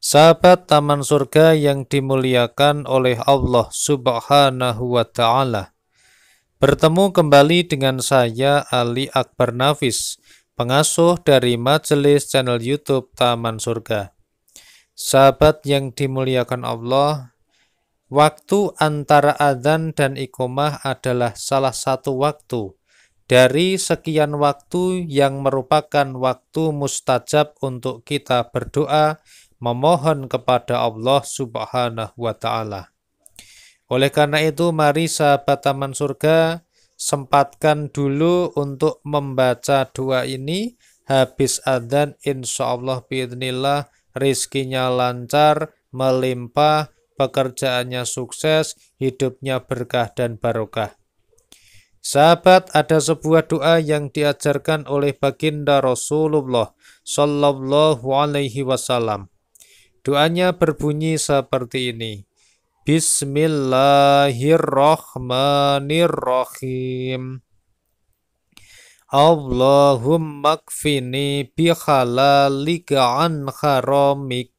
Sahabat Taman Surga yang dimuliakan oleh Allah Subhanahu wa Ta'ala, bertemu kembali dengan saya, Ali Akbar Nafis, pengasuh dari majelis channel YouTube Taman Surga. Sahabat yang dimuliakan Allah, waktu antara azan dan iqomah adalah salah satu waktu dari sekian waktu yang merupakan waktu mustajab untuk kita berdoa memohon kepada Allah Subhanahu wa taala. Oleh karena itu mari sahabat taman surga sempatkan dulu untuk membaca doa ini habis adzan Allah, biidnillah, rizkinya lancar, melimpah, pekerjaannya sukses, hidupnya berkah dan barokah. Sahabat, ada sebuah doa yang diajarkan oleh baginda Rasulullah Sallallahu Alaihi Wasallam. Doanya berbunyi seperti ini. Bismillahirrahmanirrahim. Allahumma kfini bihalalika an haramik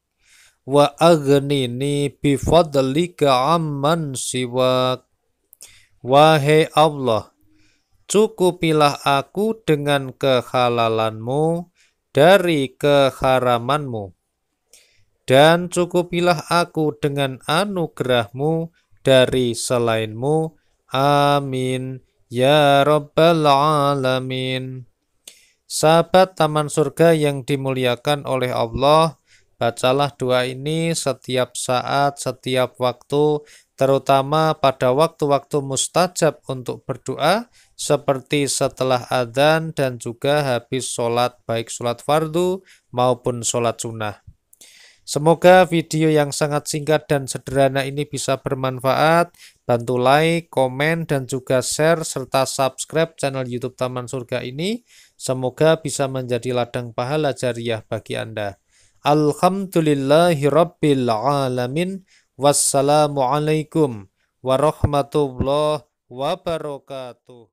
wa agnini bifadlika amman siwak. Wahai Allah, cukupilah aku dengan kehalalanmu dari keharamanmu dan cukupilah aku dengan anugerahmu dari selainmu. Amin. Ya Rabbal Alamin. Sahabat Taman Surga yang dimuliakan oleh Allah, bacalah doa ini setiap saat, setiap waktu, terutama pada waktu-waktu mustajab untuk berdoa, seperti setelah adzan dan juga habis sholat, baik sholat fardu maupun sholat sunnah. Semoga video yang sangat singkat dan sederhana ini bisa bermanfaat. Bantu like, komen, dan juga share serta subscribe channel YouTube Taman Surga ini. Semoga bisa menjadi ladang pahala jariah bagi Anda. Alhamdulillahirrabbilalamin. Wassalamualaikum warahmatullahi wabarakatuh.